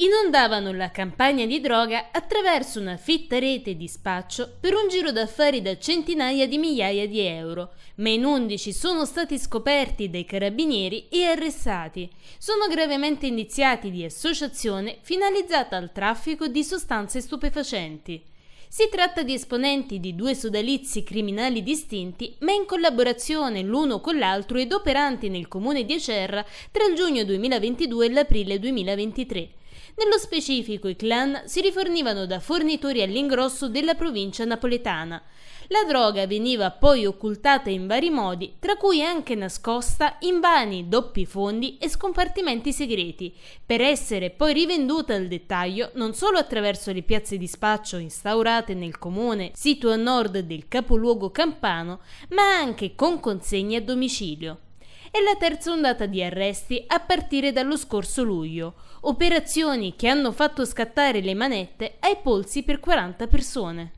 inondavano la campagna di droga attraverso una fitta rete di spaccio per un giro d'affari da centinaia di migliaia di euro, ma in 11 sono stati scoperti dai carabinieri e arrestati. Sono gravemente indiziati di associazione finalizzata al traffico di sostanze stupefacenti. Si tratta di esponenti di due sodalizi criminali distinti, ma in collaborazione l'uno con l'altro ed operanti nel comune di Acerra tra il giugno 2022 e l'aprile 2023. Nello specifico i clan si rifornivano da fornitori all'ingrosso della provincia napoletana. La droga veniva poi occultata in vari modi, tra cui anche nascosta in vani, doppi fondi e scompartimenti segreti, per essere poi rivenduta al dettaglio non solo attraverso le piazze di spaccio instaurate nel comune, sito a nord del capoluogo campano, ma anche con consegne a domicilio e la terza ondata di arresti a partire dallo scorso luglio, operazioni che hanno fatto scattare le manette ai polsi per 40 persone.